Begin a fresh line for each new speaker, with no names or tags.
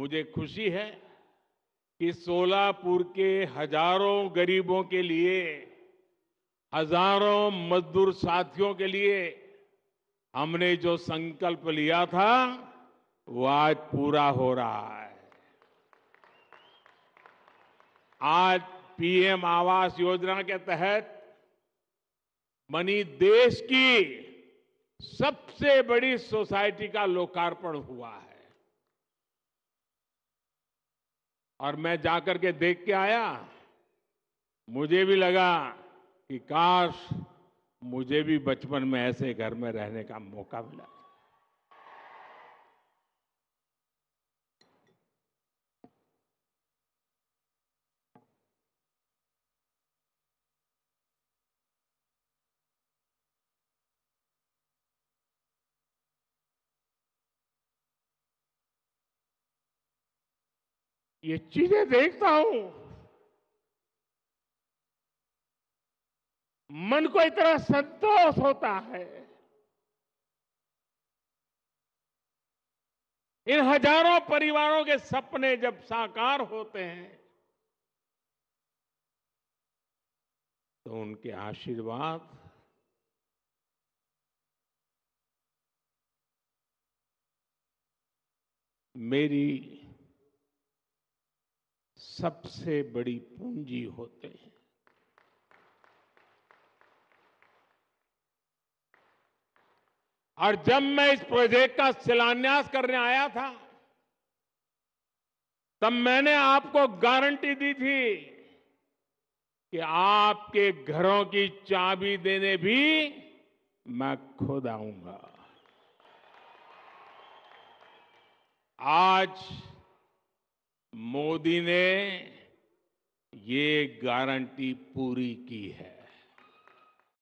मुझे खुशी है कि सोलापुर के हजारों गरीबों के लिए हजारों मजदूर साथियों के लिए हमने जो संकल्प लिया था वो आज पूरा हो रहा है आज पीएम आवास योजना के तहत मनी देश की सबसे बड़ी सोसाइटी का लोकार्पण हुआ है और मैं जाकर के देख के आया मुझे भी लगा कि काश मुझे भी बचपन में ऐसे घर में रहने का मौका मिला ये चीजें देखता हूं मन को इतना संतोष होता है इन हजारों परिवारों के सपने जब साकार होते हैं तो उनके आशीर्वाद मेरी सबसे बड़ी पूंजी होते हैं और जब मैं इस प्रोजेक्ट का शिलान्यास करने आया था तब मैंने आपको गारंटी दी थी कि आपके घरों की चाबी देने भी मैं खुद आऊंगा आज मोदी ने ये गारंटी पूरी की है